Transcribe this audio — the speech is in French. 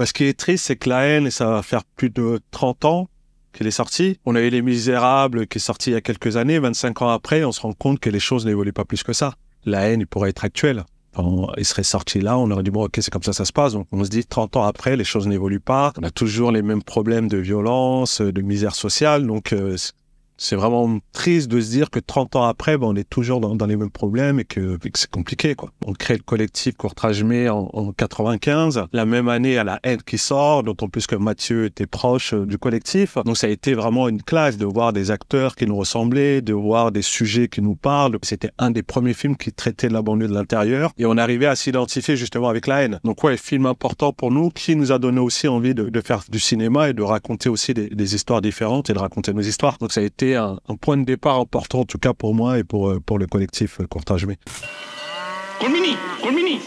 Bah, ce qui est triste, c'est que la haine, et ça va faire plus de 30 ans qu'elle est sortie. On a eu Les Misérables qui est sorti il y a quelques années. 25 ans après, on se rend compte que les choses n'évoluent pas plus que ça. La haine, il pourrait être actuelle. il serait sorti là, on aurait dit, bon, ok, c'est comme ça, ça se passe. Donc, on se dit, 30 ans après, les choses n'évoluent pas. On a toujours les mêmes problèmes de violence, de misère sociale. Donc, euh, c'est vraiment triste de se dire que 30 ans après, ben, on est toujours dans, dans, les mêmes problèmes et que, c'est compliqué. Quoi. On crée le collectif Courtrage May en, 95. La même année, à la haine qui sort, d'autant plus que Mathieu était proche euh, du collectif. Donc ça a été vraiment une classe de voir des acteurs qui nous ressemblaient, de voir des sujets qui nous parlent. C'était un des premiers films qui traitait de la banlieue de l'intérieur et on arrivait à s'identifier justement avec la haine. Donc ouais, film important pour nous qui nous a donné aussi envie de, de faire du cinéma et de raconter aussi des, des histoires différentes et de raconter nos histoires. Donc ça a été un, point de départ important, en tout cas pour moi et pour, euh, pour le collectif Courtage Colmini,